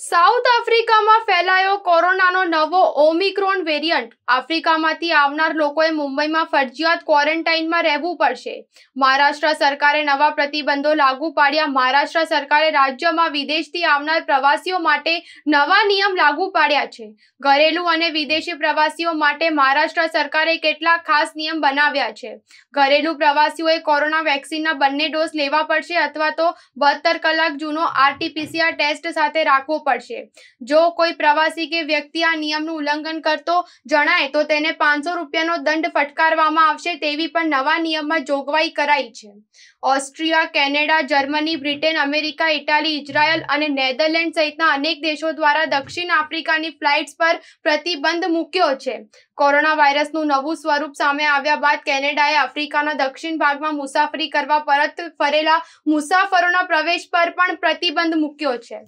south આફ્રિકામાં ફેલાયો કોરોનાનો નવો ઓમિક્રોન વેરિયન્ટ આફ્રિકામાંથી આવનાર લોકોએ મુંબઈમાં ફરજિયાત ક્વોરન્ટાઇનમાં રહેવું પડશે મહારાષ્ટ્ર સરકારે નવા પ્રતિબંધો લાગુ પાડ્યા મહારાષ્ટ્ર સરકારે રાજ્યમાં વિદેશથી આવનાર પ્રવાસીઓ માટે નવા નિયમ લાગુ પાડ્યા છે ઘરેલુ અને વિદેશી પ્રવાસીઓ માટે મહારાષ્ટ્ર સરકારે કેટલાક ખાસ નિયમ બનાવ્યા છે ઘરેલુ પ્રવાસીઓએ કોરોના વેક્સિનના બંને ડોઝ લેવા પડશે અથવા તો બહત્તર કલાક જૂનો આરટીપીસીઆર ટેસ્ટ સાથે રાખવો પડશે જો કોઈ પ્રવાસી કે વ્યક્તિ આ નિયમનું ઉલ્લંઘન કરતો જણાય તો તેને પાંચસો રૂપિયાનો દંડ ફટકારવામાં આવશે તેવી પણ નવા નિયમમાં જોગવાઈ કરાઈ છે Austria Canada Germany Britain America Italy Israel અને નેધરલેન્ડ સહિતના અનેક દેશો દ્વારા દક્ષિણ આફ્રિકાની ફ્લાઇટ્સ પર પ્રતિબંધ મૂક્યો છે કોરોના વાયરસનું નવું સ્વરૂપ સામે આવ્યા બાદ કેનેડાએ આફ્રિકાના દક્ષિણ ભાગમાં મુસાફરી કરવા પરત ફરેલા મુસાફરોના પ્રવેશ પર પણ પ્રતિબંધ મૂક્યો છે